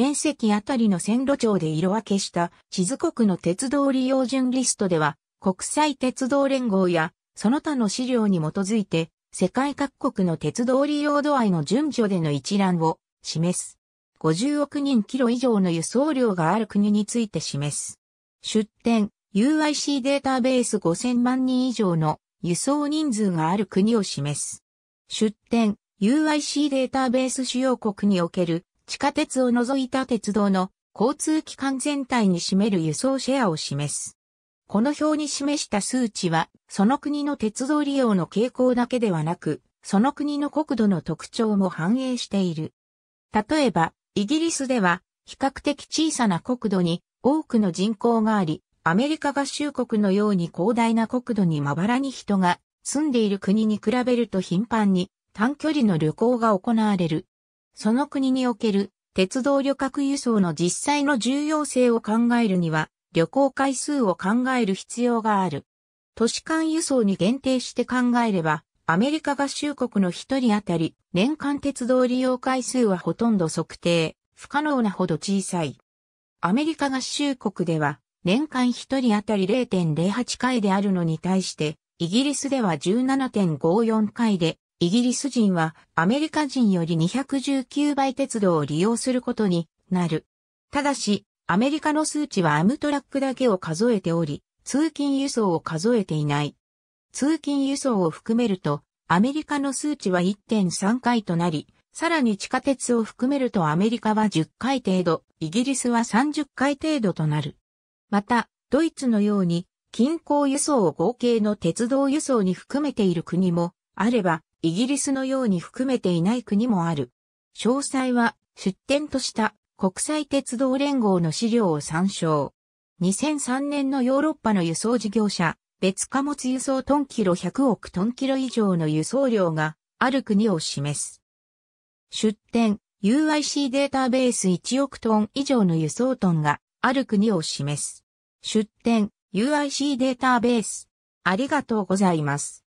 面積あたりの線路庁で色分けした地図国の鉄道利用順リストでは、国際鉄道連合やその他の資料に基づいて、世界各国の鉄道利用度合いの順序での一覧を示す。50億人キロ以上の輸送量がある国について示す。出展、UIC データベース5000万人以上の輸送人数がある国を示す。出展、UIC データベース主要国における地下鉄を除いた鉄道の交通機関全体に占める輸送シェアを示す。この表に示した数値は、その国の鉄道利用の傾向だけではなく、その国の国土の特徴も反映している。例えば、イギリスでは、比較的小さな国土に多くの人口があり、アメリカ合衆国のように広大な国土にまばらに人が住んでいる国に比べると頻繁に短距離の旅行が行われる。その国における鉄道旅客輸送の実際の重要性を考えるには、旅行回数を考える必要がある。都市間輸送に限定して考えれば、アメリカ合衆国の一人当たり年間鉄道利用回数はほとんど測定不可能なほど小さい。アメリカ合衆国では年間一人当たり0.08回であるのに対してイギリスでは17.54回でイギリス人はアメリカ人より219倍鉄道を利用することになる。ただし、アメリカの数値はアムトラックだけを数えており、通勤輸送を数えていない。通勤輸送を含めると、アメリカの数値は1.3回となり、さらに地下鉄を含めるとアメリカは10回程度、イギリスは30回程度となる。また、ドイツのように、近郊輸送を合計の鉄道輸送に含めている国もあれば、イギリスのように含めていない国もある。詳細は出展とした国際鉄道連合の資料を参照。2003年のヨーロッパの輸送事業者、別貨物輸送トンキロ100億トンキロ以上の輸送量がある国を示す。出展 UIC データベース1億トン以上の輸送トンがある国を示す。出展 UIC データベース。ありがとうございます。